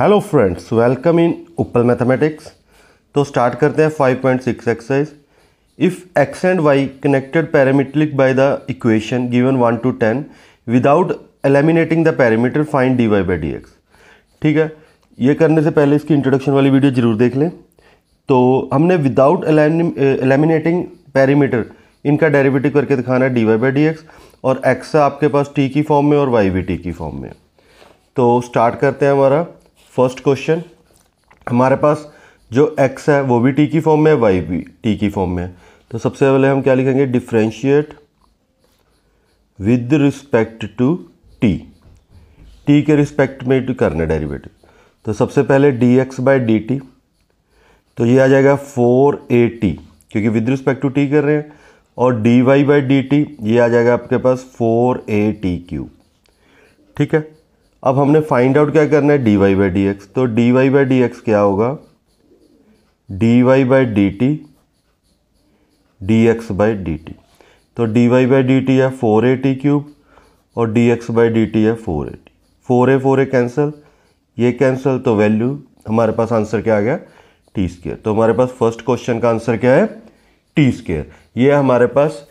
hello friends welcome in उपल mathematics तो start करते हैं 5.6 exercise if x and y connected parametric by the equation given one to ten without eliminating the parameter find d y by d x ठीक है ये करने से पहले इसकी इंट्रोडक्शन वाली वीडियो जरूर देख लें तो हमने विदाउट एलिमिनेटिंग पैरामीटर इनका डेरिवेटिव करके दिखाना है d y by d x और एक्स आपके पास टी की फॉर्म में और वाई भी टी की फॉर्म में तो स्टार्ट करते हैं हमारा फर्स्ट क्वेश्चन हमारे पास जो एक्स है वो भी टी की फॉर्म में है वाई भी टी की फॉर्म में है तो सबसे पहले हम क्या लिखेंगे differentiate with respect to t t के रिस्पेक्ट में टू करना डेरिवेटिव तो सबसे पहले d x by d t तो ये आ जाएगा फोर ए टी क्योंकि विद रिस्पेक्ट टू टी कर रहे हैं और d y by d t ये आ जाएगा आपके पास फोर ए टी क्यू ठीक है अब हमने फाइंड आउट क्या करना है d y by d x तो d y by d x क्या होगा d y by d t d x by d t तो d y by d t है फोर ए टी क्यूब और d x by d t है four a t four a four a cancel ये cancel तो value हमारे पास answer क्या आ गया टी स्केयर तो हमारे पास फर्स्ट क्वेश्चन का आंसर क्या है टी स्केयर ये हमारे पास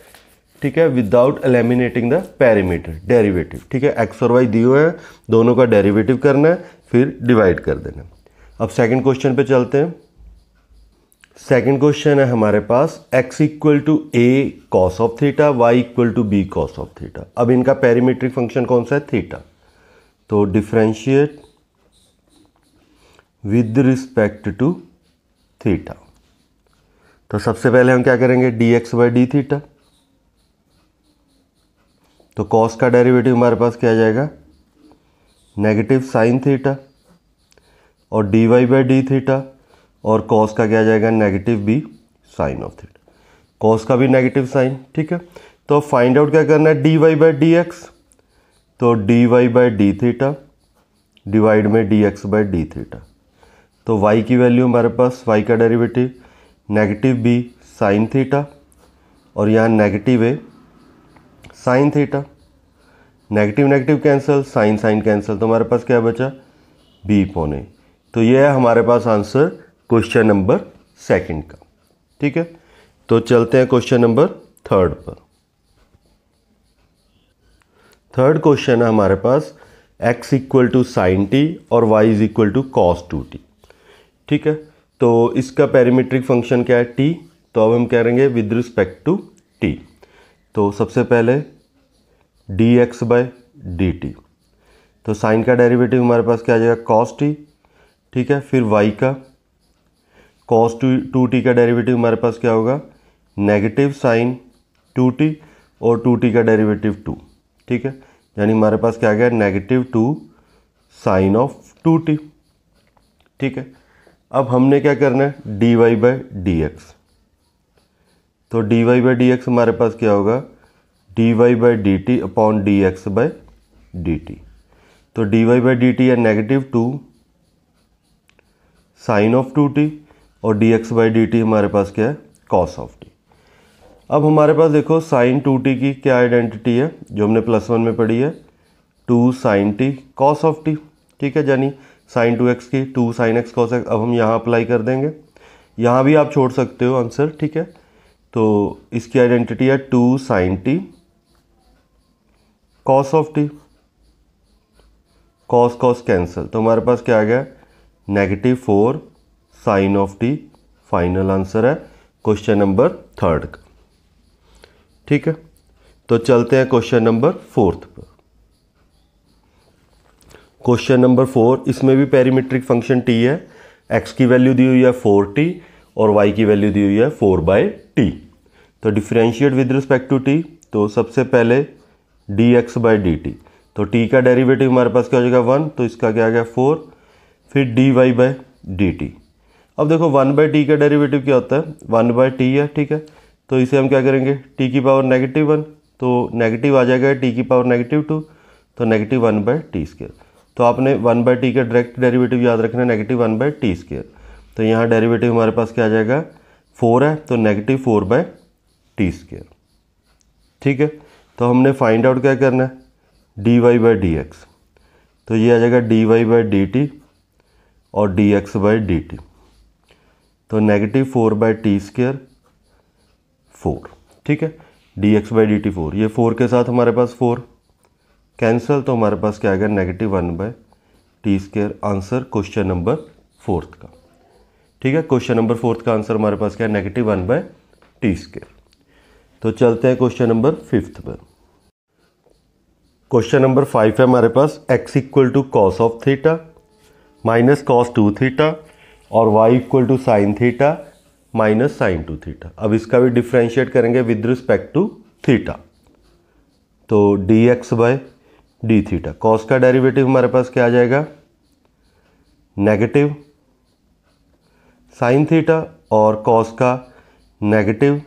ठीक है without eliminating the parameter derivative ठीक है एक्स और वाई दिए हुए हैं दोनों का डेरिवेटिव करना है फिर डिवाइड कर देना अब सेकंड क्वेश्चन पे चलते हैं सेकंड क्वेश्चन है हमारे पास x equal to a cos of theta y equal to b cos of theta अब इनका पैरीमीट्रिक फंक्शन कौन सा है थीटा तो differentiate with respect to theta तो सबसे पहले हम क्या करेंगे d x by d theta तो कॉस का डेरिवेटिव हमारे पास क्या आ जाएगा नेगेटिव साइन थीटा और d y by d theta और कॉस का क्या आ जाएगा negative b sign of theta cos का भी नेगेटिव साइन ठीक है तो फाइंड आउट क्या करना है d y by d x तो d y by d theta divide में d x by d theta तो वाई की वैल्यू हमारे पास वाई का derivative negative b sine theta और यहाँ नेगेटिव है sine theta negative negative cancel sine sine cancel तो हमारे पास क्या बचा बी पौने तो ये है हमारे पास आंसर क्वेश्चन नंबर सेकंड का ठीक है तो चलते हैं क्वेश्चन नंबर थर्ड पर थर्ड क्वेश्चन है हमारे पास x equal to sine t और y is equal to cos two t ठीक है तो इसका पैरामीट्रिक फंक्शन क्या है t तो अब हम कह रहे हैं विद रिस्पेक्ट टू टी तो सबसे पहले d x by d t तो साइन का डेरिवेटिव हमारे पास क्या आ जाएगा कॉस टी ठीक है फिर वाई का कॉस टू टू टी का डेरिवेटिव हमारे पास क्या होगा नेगेटिव साइन टू टी और टू टी का डेरिवेटिव टू ठीक है यानी हमारे पास क्या आ गया negative two sine of two t ठीक है अब हमने क्या करना है d y by d x तो d y by d x हमारे पास क्या होगा d y by d t upon d x by d t तो d y by d t है negative two sine of two t और d x by d t हमारे पास क्या है कॉस ऑफ टी अब हमारे पास देखो साइन टू टी की क्या आइडेंटिटी है जो हमने प्लस वन में पढ़ी है two sine t cos of t ठीक है यानी साइन टू एक्स की two sine x cos x अब हम यहाँ अप्लाई कर देंगे यहाँ भी आप छोड़ सकते हो आंसर ठीक है तो इसकी आइडेंटिटी है two sine t cos of t cos cos cancel तो हमारे पास क्या आ गया negative four sine of t final answer है क्वेश्चन नंबर थर्ड का ठीक है तो चलते हैं क्वेश्चन नंबर फोर्थ पर क्वेश्चन नंबर फोर इसमें भी पेरीमेट्रिक फंक्शन टी है एक्स की वैल्यू दी हुई है फोर टी और वाई की वैल्यू दी हुई है फोर बाय टी तो differentiate with respect to t तो सबसे पहले d x by d t तो टी का डेरिवेटिव हमारे पास क्या हो जाएगा वन तो इसका क्या आ गया फोर फिर d y by d t अब देखो वन बाई टी का डेरिवेटिव क्या होता है वन बाई टी है ठीक है तो इसे हम क्या करेंगे टी की पावर नेगेटिव वन तो नेगेटिव आ जाएगा टी की पावर नेगेटिव टू तो negative one by t square तो आपने वन बाई टी का डायरेक्ट डेरिवेटिव याद रखना है negative one by t square तो यहाँ डेरिवेटिव हमारे पास क्या आ जाएगा फोर है तो negative four by t square ठीक है तो हमने फाइंड आउट क्या करना है d y by d x तो ये आ जाएगा d y by d t और d x by d t तो negative four by t square four ठीक है d x by d t four ये फोर के साथ हमारे पास फोर कैंसिल तो हमारे पास क्या आएगा negative one by t square answer question number fourth का ठीक है क्वेश्चन नंबर फोर्थ का आंसर हमारे पास क्या है negative one by t square तो चलते हैं क्वेश्चन नंबर फिफ्थ पर क्वेश्चन नंबर फाइव है हमारे पास x equal to cos of theta minus cos two theta और y equal to sine theta minus sine two theta अब इसका भी डिफ्रेंशिएट करेंगे विद रिस्पेक्ट टू थीटा तो d x by d theta cos का डेरिवेटिव हमारे पास क्या आ जाएगा नेगेटिव साइन थीटा और कॉस का negative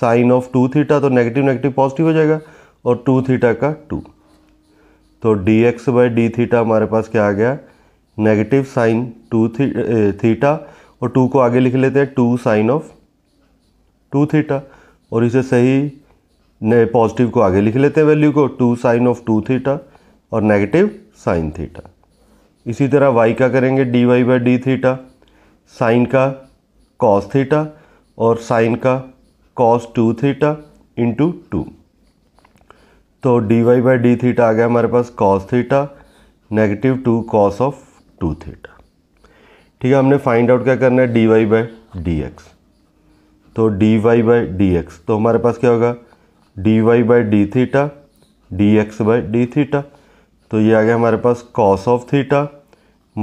sine of two theta तो नेगेटिव नेगेटिव पॉजिटिव हो जाएगा और टू थीटा का टू तो d x by d theta हमारे पास क्या आ गया नेगेटिव साइन टू थी, थीटा और टू को आगे लिख लेते हैं two sine of two theta और इसे सही पॉजिटिव को आगे लिख लेते हैं वैल्यू को two sine of two theta और नेगेटिव साइन थीटा इसी तरह वाई का करेंगे d y by d theta sine का कॉस थीटा और साइन का cos two theta into two तो d y by d theta आ गया हमारे पास cos theta negative two cos of two theta ठीक है हमने फाइंड आउट क्या करना है d y by d x तो d y by d x तो हमारे पास क्या होगा d y by d theta d x by d theta तो ये आ गया हमारे पास cos of theta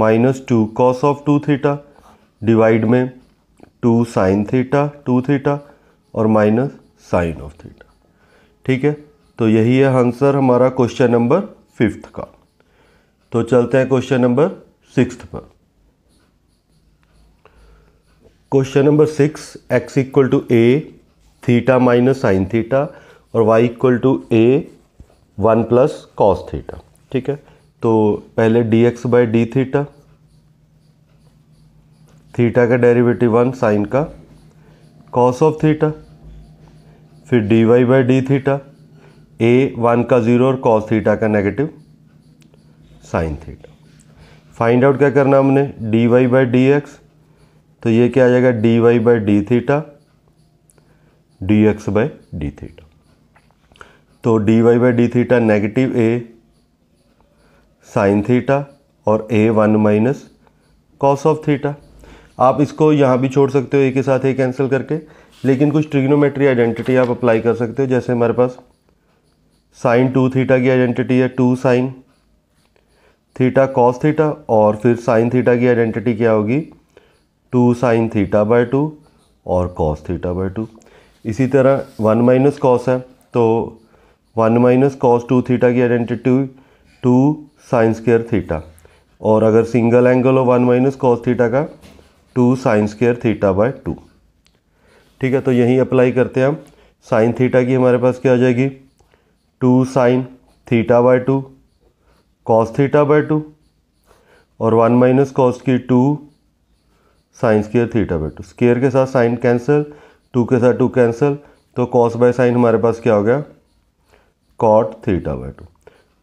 minus two cos of two theta divide में two sine theta two theta और माइनस साइन ऑफ थीटा ठीक है तो यही है आंसर हमारा क्वेश्चन नंबर फिफ्थ का तो चलते हैं क्वेश्चन नंबर सिक्स पर question number six x equal to a theta minus sine theta और y equal to a one plus cos theta ठीक है तो पहले d x by d theta theta का डेरिवेटिव वन साइन का cos of theta फिर d y by d theta a one का zero और कॉस थीटा का negative sine theta find out क्या करना हमने d y by d x तो ये क्या आ जाएगा d y by d theta d x by d theta तो d y by d theta negative a sine theta और a one minus cos of theta आप इसको यहाँ भी छोड़ सकते हो एक के साथ एक कैंसिल करके लेकिन कुछ ट्रिग्नोमेट्री आइडेंटिटी आप अप्लाई कर सकते हो जैसे हमारे पास साइन टू थीटा की आइडेंटिटी है two sine theta cos theta और फिर साइन थीटा की आइडेंटिटी क्या होगी two sine theta by two और कॉस थीटा बाय टू इसी तरह वन माइनस कॉस है तो one minus cos two theta की identity two sine square theta और अगर सिंगल एंगल हो वन माइनस कॉस थीटा का two sine square theta by two ठीक है तो यहीं अप्लाई करते हैं हम साइन थीटा की हमारे पास क्या आ जाएगी two sine theta by two cos theta by two और वन माइनस कॉस की two sine square theta by two square के साथ साइन कैंसिल टू के साथ टू कैंसिल तो कॉस बाय साइन हमारे पास क्या हो गया कॉट थीटा बाय टू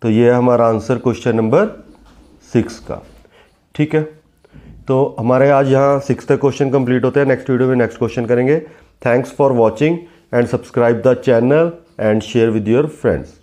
तो ये है हमारा आंसर क्वेश्चन नंबर सिक्स का ठीक है तो हमारे आज यहाँ सिक्स क्वेश्चन कंप्लीट होते हैं नेक्स्ट वीडियो में नेक्स्ट क्वेश्चन करेंगे thanks for watching and subscribe the channel and share with your friends